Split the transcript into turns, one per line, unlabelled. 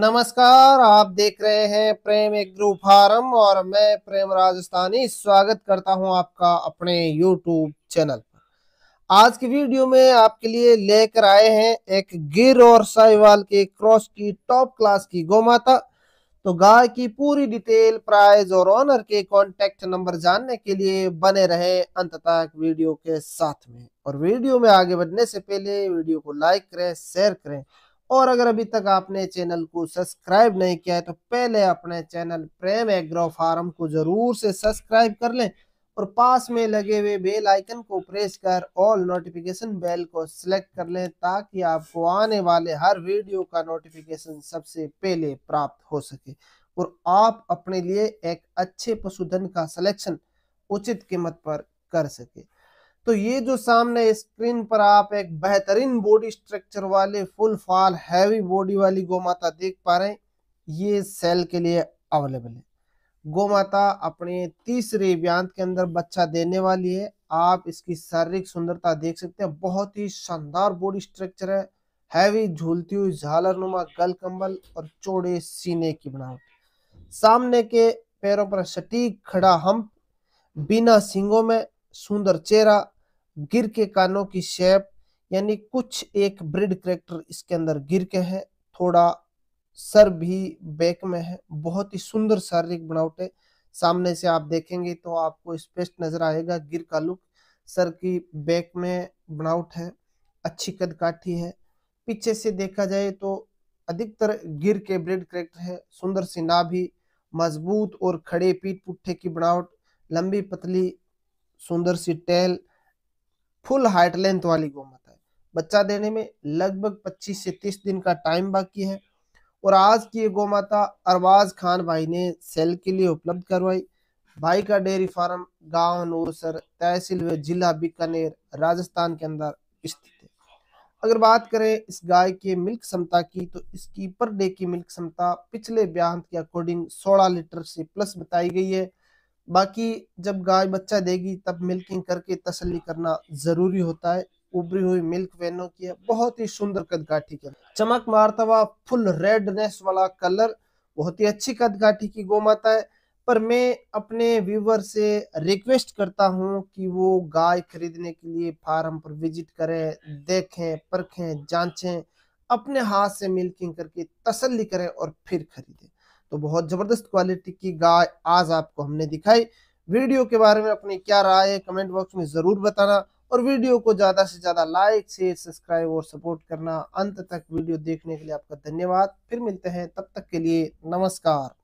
नमस्कार आप देख रहे हैं प्रेम एग्रो फार्म और मैं प्रेम राजस्थानी स्वागत करता हूं आपका अपने यूट्यूब चैनल पर आज की वीडियो में आपके लिए लेकर आए हैं एक गिर और साहिवाल के क्रॉस की टॉप क्लास की गोमाता तो गाय की पूरी डिटेल प्राइस और ऑनर के कांटेक्ट नंबर जानने के लिए बने रहे अंत तक वीडियो के साथ में और वीडियो में आगे बढ़ने से पहले वीडियो को लाइक करें शेयर करें और अगर अभी तक आपने चैनल को सब्सक्राइब नहीं किया है तो पहले अपने चैनल प्रेम एग्रो फार्म को जरूर से सब्सक्राइब कर लें और पास में लगे हुए बेल आइकन को प्रेस कर ऑल नोटिफिकेशन बेल को सिलेक्ट कर लें ताकि आपको आने वाले हर वीडियो का नोटिफिकेशन सबसे पहले प्राप्त हो सके और आप अपने लिए एक अच्छे पशुधन का सिलेक्शन उचित कीमत पर कर सके तो ये जो सामने स्क्रीन पर आप एक बेहतरीन बॉडी स्ट्रक्चर वाले फुल फॉल हैवी बॉडी वाली गोमाता देख पा रहे हैं ये सेल के लिए अवेलेबल है गोमाता अपने तीसरे व्यांत के अंदर बच्चा देने वाली है आप इसकी शारीरिक सुंदरता देख सकते हैं बहुत ही शानदार बॉडी स्ट्रक्चर है हैवी झूलती हुई झालर नुमा गल कम्बल और चौड़े सीने की बनावट सामने के पैरों पर सटीक खड़ा हम बिना सिंगों में सुंदर चेहरा गिर के कानों की शेप यानी कुछ एक ब्रिड करेक्टर इसके अंदर गिर के है थोड़ा सर भी बैक में है बहुत ही सुंदर शारीरिक बनावट है सामने से आप देखेंगे तो आपको स्पष्ट नजर आएगा गिर का लुक सर की बैक में बनावट है अच्छी कद काठी है पीछे से देखा जाए तो अधिकतर गिर के ब्रिड करेक्टर है सुंदर सी नाभी मजबूत और खड़े पीठ पुट्ठे की बनावट लंबी पतली सुंदर सी टेल फुल हाइट लेंथ वाली गोमाता है बच्चा देने में लगभग 25 से 30 दिन का टाइम बाकी है और आज की ये गोमाता अरबाज खान भाई ने सेल के लिए उपलब्ध करवाई भाई का डेयरी फार्म गांव नूरसर तहसील व जिला बीकानेर राजस्थान के अंदर स्थित है अगर बात करें इस गाय के मिल्क क्षमता की तो इसकी पर डे की मिल्क क्षमता पिछले ब्यांत के अकॉर्डिंग 16 लीटर से प्लस बताई गई है बाकी जब गाय बच्चा देगी तब मिल्किंग करके तसली करना ज़रूरी होता है उभरी हुई मिल्क वेनों की है बहुत ही सुंदर कदगाठी की चमक मारता हुआ फुल रेडनेस वाला कलर बहुत ही अच्छी कदगाठी की गोमाता है पर मैं अपने व्यूवर से रिक्वेस्ट करता हूं कि वो गाय खरीदने के लिए फार्म पर विजिट करें देखें परखें जांचें अपने हाथ से मिल्किंग करके तसल्ली करें और फिर खरीदें तो बहुत ज़बरदस्त क्वालिटी की गाय आज आपको हमने दिखाई वीडियो के बारे में अपनी क्या राय है कमेंट बॉक्स में ज़रूर बताना और वीडियो को ज़्यादा से ज़्यादा लाइक शेयर सब्सक्राइब और सपोर्ट करना अंत तक वीडियो देखने के लिए आपका धन्यवाद फिर मिलते हैं तब तक के लिए नमस्कार